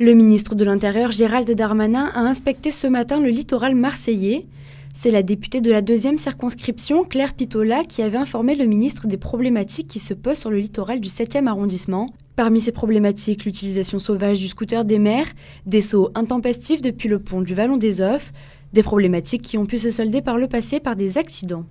Le ministre de l'Intérieur Gérald Darmanin a inspecté ce matin le littoral marseillais. C'est la députée de la deuxième circonscription, Claire Pitola, qui avait informé le ministre des problématiques qui se posent sur le littoral du 7e arrondissement. Parmi ces problématiques, l'utilisation sauvage du scooter des mers, des sauts intempestifs depuis le pont du Vallon des Offes, des problématiques qui ont pu se solder par le passé par des accidents.